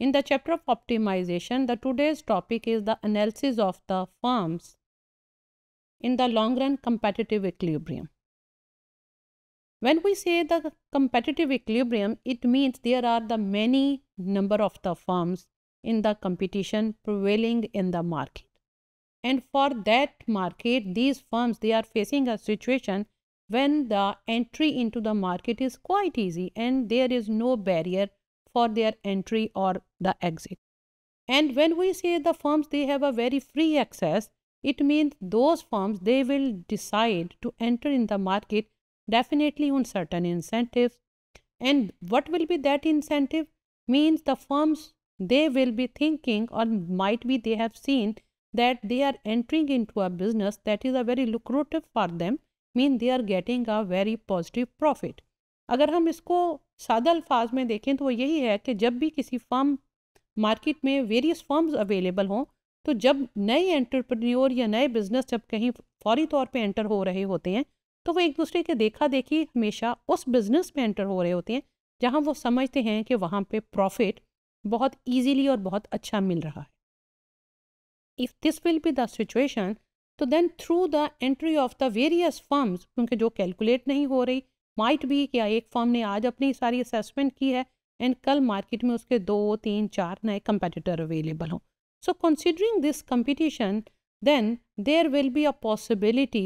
In the chapter of optimization, the today's topic is the analysis of the firms in the long run competitive equilibrium. When we say the competitive equilibrium, it means there are the many number of the firms in the competition prevailing in the market. And for that market, these firms, they are facing a situation when the entry into the market is quite easy and there is no barrier for their entry or the exit. And when we say the firms, they have a very free access, it means those firms, they will decide to enter in the market definitely on certain incentives. And what will be that incentive? Means the firms, they will be thinking or might be they have seen that they are entering into a business that is a very lucrative for them, mean they are getting a very positive profit. अगर हम इसको सादा अल्फाज में देखें तो वो यही है कि जब भी किसी फर्म मार्केट में वेरियस फर्म्स अवेलेबल हों तो जब नए एंटरप्रेन्योर या नए बिजनेस जब कहीं फौरी तौर पे एंटर हो रहे होते हैं तो वो एक दूसरे के देखा देखी हमेशा उस बिज़नेस में एंटर हो रहे होते हैं जहाँ वो समझते हैं कि वहाँ पे प्रॉफिट बहुत ईजीली और बहुत अच्छा मिल रहा है if this will be the situation तो then through the entry of the various firms क्योंकि जो कैलकुलेट नहीं हो रही माइट भी क्या एक फॉर्म ने आज अपनी सारी असेसमेंट की है एंड कल मार्केट में उसके दो तीन चार नए कंपेटिटर अवेलेबल हों so considering this competition then there will be a possibility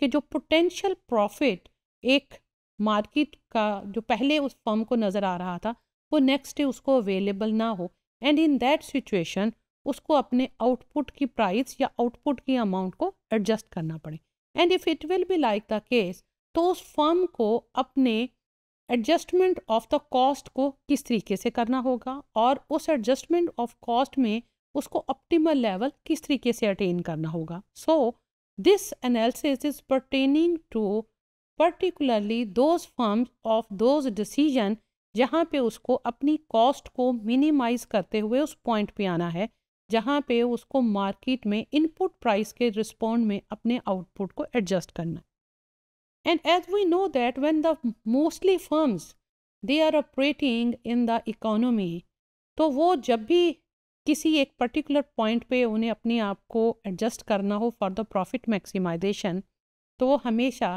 कि जो पोटेंशियल प्रॉफिट एक मार्केट का जो पहले उस फॉर्म को नज़र आ रहा था वो नेक्स्ट डे उसको अवेलेबल ना हो एंड इन दैट सिचुएशन उसको अपने आउटपुट की प्राइस या आउटपुट की अमाउंट को एडजस्ट करना पड़े and if it will be like the case तो उस फर्म को अपने एडजस्टमेंट ऑफ द कॉस्ट को किस तरीके से करना होगा और उस एडजस्टमेंट ऑफ कॉस्ट में उसको ऑप्टिमल लेवल किस तरीके से अटेन करना होगा so this analysis is pertaining to particularly those firms of those decision जहाँ पे उसको अपनी कॉस्ट को मिनिमाइज करते हुए उस पॉइंट पे आना है जहाँ पे उसको मार्केट में इनपुट प्राइस के रिस्पॉन्ड में अपने आउटपुट को एडजस्ट करना है And as we know that when the mostly firms they are operating in the economy तो वो जब भी किसी एक पर्टिकुलर पॉइंट पे उन्हें अपने आप को एडजस्ट करना हो फॉर द प्रॉफिट मैक्सिमाइजेशन तो वो हमेशा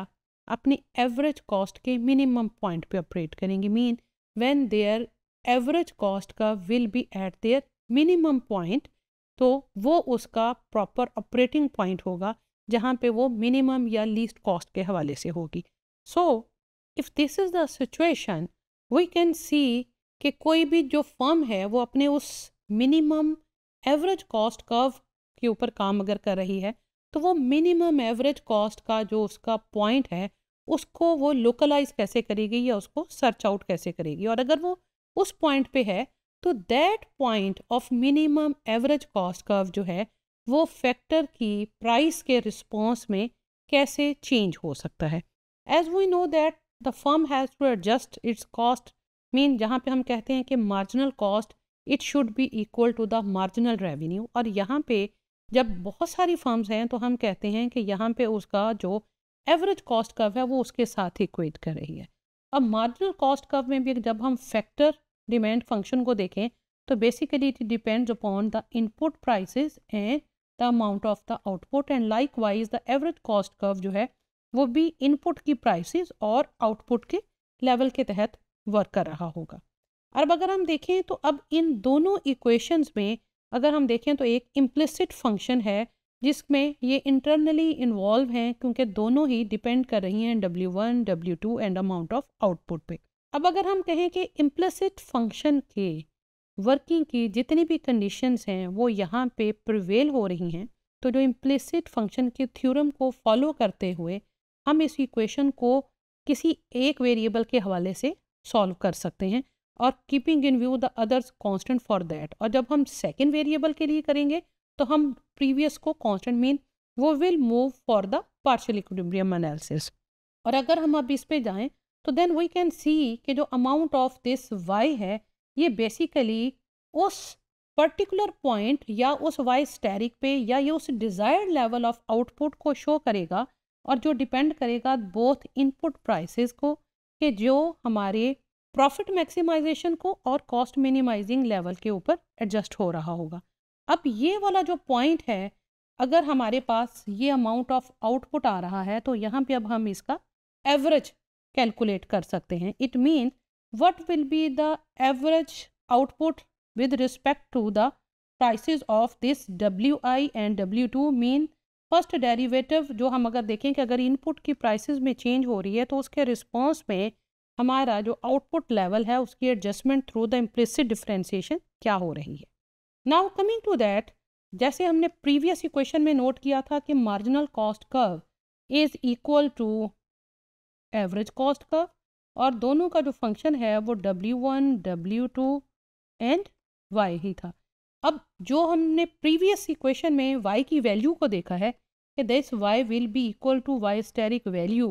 अपनी एवरेज कॉस्ट के मिनिमम पॉइंट पे ऑपरेट करेंगे mean when their average cost का will be at their minimum point तो वो उसका प्रॉपर ऑपरेटिंग पॉइंट होगा जहाँ पे वो मिनिमम या लीस्ट कॉस्ट के हवाले से होगी so if this is the situation we can see कि कोई भी जो फर्म है वो अपने उस मिनिमम एवरेज कॉस्ट कर्व के ऊपर काम अगर कर रही है तो वो मिनिमम एवरेज कॉस्ट का जो उसका पॉइंट है उसको वो लोकलाइज कैसे करेगी या उसको सर्च आउट कैसे करेगी और अगर वो उस पॉइंट पे है तो that point of minimum average cost curve जो है वो फैक्टर की प्राइस के रिस्पॉन्स में कैसे चेंज हो सकता है as we know that the firm has to adjust its cost mean जहाँ पे हम कहते हैं कि marginal cost it should be equal to the marginal revenue और यहाँ पे जब बहुत सारी फर्म्स हैं तो हम कहते हैं कि यहाँ पे उसका जो एवरेज कॉस्ट कव है वो उसके साथ इक्वेट कर रही है अब मार्जिनल कॉस्ट कव में भी जब हम फैक्टर डिमांड फंक्शन को देखें तो basically it depends upon the input prices and the amount of the output and likewise the average cost curve जो है वो भी इनपुट की प्राइसेस और आउटपुट के लेवल के तहत वर्क कर रहा होगा अब अगर हम देखें तो अब इन दोनों इक्वेशंस में अगर हम देखें तो एक इम्प्लिसिट फंक्शन है जिसमें ये इंटरनली इन्वॉल्व हैं क्योंकि दोनों ही डिपेंड कर रही हैं W one W two and amount of output पे अब अगर हम कहें कि इम्प्लिसिट फंक्शन के वर्किंग की जितनी भी कंडीशंस हैं वो यहाँ पे प्रिवेल हो रही हैं तो जो इम्प्लिसिट फंक्शन के थ्योरम को फॉलो करते हुए हम इस इक्वेशन को किसी एक वेरिएबल के हवाले से सॉल्व कर सकते हैं और keeping in view the others constant for that और जब हम सेकेंड वेरिएबल के लिए करेंगे तो हम प्रीवियस को कांस्टेंट मीन वो will move for the partial equilibrium analysis और अगर हम अब इस पे जाएं तो देन वी कैन सी कि जो अमाउंट ऑफ दिस वाई है ये बेसिकली उस पर्टिकुलर पॉइंट या उस वाइस टैरिक पे या ये उस डिज़ायर्ड लेवल ऑफ आउटपुट को शो करेगा और जो डिपेंड करेगा बोथ इनपुट प्राइसेस को कि जो हमारे प्रॉफिट मैक्सिमाइजेशन को और कॉस्ट मिनिमाइजिंग लेवल के ऊपर एडजस्ट हो रहा होगा अब ये वाला जो पॉइंट है अगर हमारे पास ये अमाउंट ऑफ आउटपुट आ रहा है तो यहाँ पे अब हम इसका एवरेज कैलकुलेट कर सकते हैं it mean what will be the average output with respect to the prices of this W I and W two mean first derivative जो हम अगर देखें कि अगर इनपुट की प्राइसेस में चेंज हो रही है तो उसके रिस्पॉन्स में हमारा जो आउटपुट लेवल है उसकी adjustment through the implicit differentiation क्या हो रही है नाउ कमिंग टू दैट जैसे हमने प्रीवियस इक्वेशन में नोट किया था कि marginal cost curve is equal to average cost curve और दोनों का जो फंक्शन है वो W one W two and Y ही था अब जो हमने प्रीवियस इक्वेशन में वाई की वैल्यू को देखा है कि this Y will be equal to Y asterisk value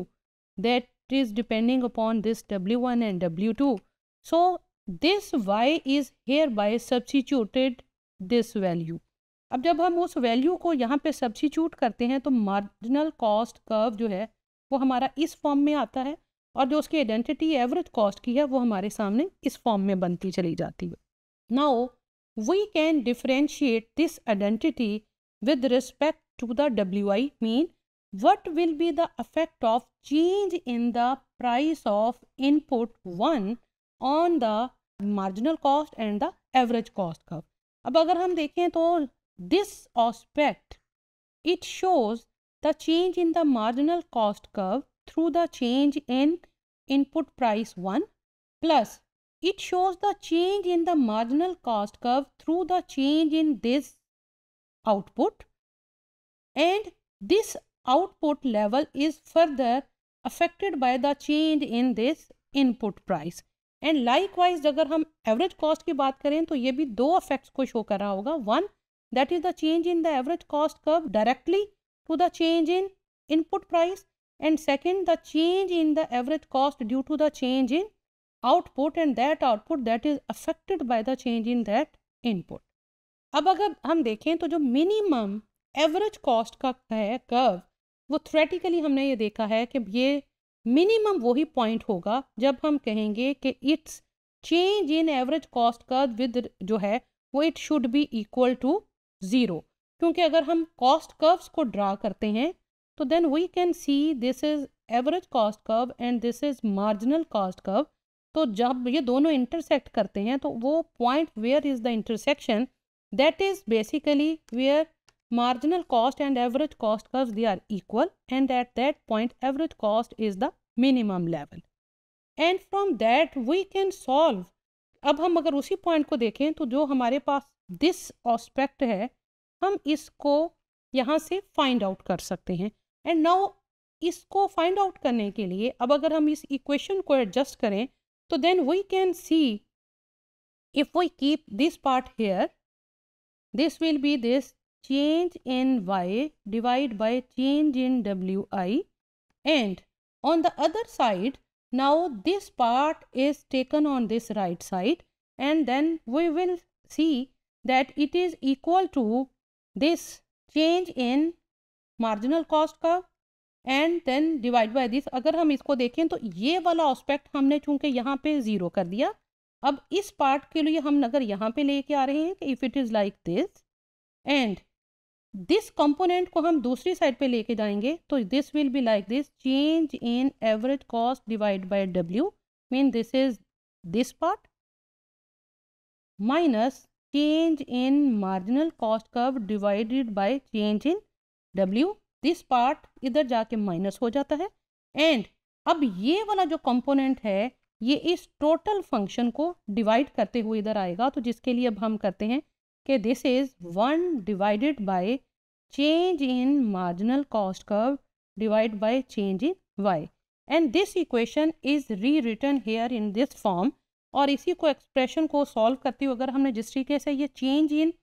that this W one and w1 two so this Y is hereby substituted this value अब जब हम उस वैल्यू को यहाँ पे सब्सिट्यूट करते हैं तो मार्जिनल कॉस्ट कर्व जो है वो हमारा इस फॉर्म में आता है और जो उसकी आइडेंटिटी एवरेज कॉस्ट की है वो हमारे सामने इस फॉर्म में बनती चली जाती है now we can differentiate this identity with respect to the W I mean what will be the effect of change in the price of input one on the marginal cost and the average cost curve अब अगर हम देखें तो this aspect it shows the change in the marginal cost curve through the change in input price 1 plus it shows the change in the marginal cost curve through the change in this output and this output level is further affected by the change in this input price and likewise अगर हम average cost की बात करें तो ये भी दो affects को शो कर रहा होगा one that is the change in the average cost curve directly to the change in input price and second the change in the average cost due to the change in output and that output that is affected by the change in that input अब अगर हम देखें तो जो minimum average cost का है curve वो theoretically हमने ये देखा है कि ये मिनिमम वही पॉइंट होगा जब हम कहेंगे कि its change in average cost का विद जो है वो it should be equal to zero क्योंकि अगर हम कॉस्ट कर्व्स को ड्रा करते हैं तो then we can see this is average cost curve and this is marginal cost curve तो जब ये दोनों इंटरसेक्ट करते हैं तो वो point where is the intersection that is basically where marginal cost and average cost curve they are equal and at that point average cost is the minimum level and from that we can solve अब हम अगर उसी point को देखें तो जो हमारे पास this aspect है हम इसको यहाँ से फाइंड आउट कर सकते हैं एंड नाउ इसको फाइंड आउट करने के लिए अब अगर हम इस इक्वेशन को एडजस्ट करें तो then we can see if we keep this part here this will be this change in Y divide by change in W I and on the other side now this part is taken on this right side and then we will see that it is equal to this change in marginal cost का and then divide by this अगर हम इसको देखें तो ये वाला aspect हमने चूंकि यहाँ पे ज़ीरो कर दिया अब इस पार्ट के लिए हम अगर यहाँ पे लेके आ रहे हैं कि if it is like this and this component को हम दूसरी साइड पे लेके जाएंगे तो this will be like this change in average cost divide by W mean this is this part minus change in marginal cost curve divided by change in W this part इधर जाके minus हो जाता है and अब ये वाला जो component है ये इस टोटल फंक्शन को डिवाइड करते हुए इधर आएगा तो जिसके लिए अब हम करते हैं कि this is one divided by in marginal cost curve divide by change in Y and this equation is re return here in this form और इसी को एक्सप्रेशन को सॉल्व करते हुए अगर हमने जिस तरीके से ये change in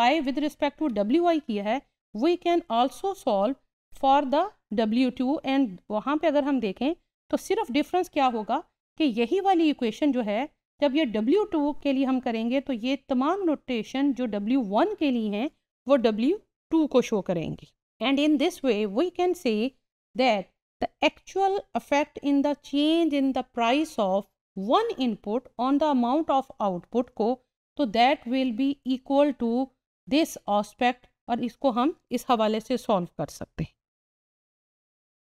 Y with respect to W Y किया है we can also solve for the W two and वहाँ पर अगर हम देखें तो सिर्फ डिफरेंस क्या होगा कि यही वाली इक्वेशन जो है जब ये डब्ल्यू टू के लिए हम करेंगे तो ये तमाम नोटेशन जो डब्ल्यू वन के लिए हैं वो डब्ल्यू टू को शो करेंगे and in this way we can say that the actual effect in the change in the price of one input on the amount of output को तो that will be equal to this aspect और इसको हम इस हवाले से solve कर सकते हैं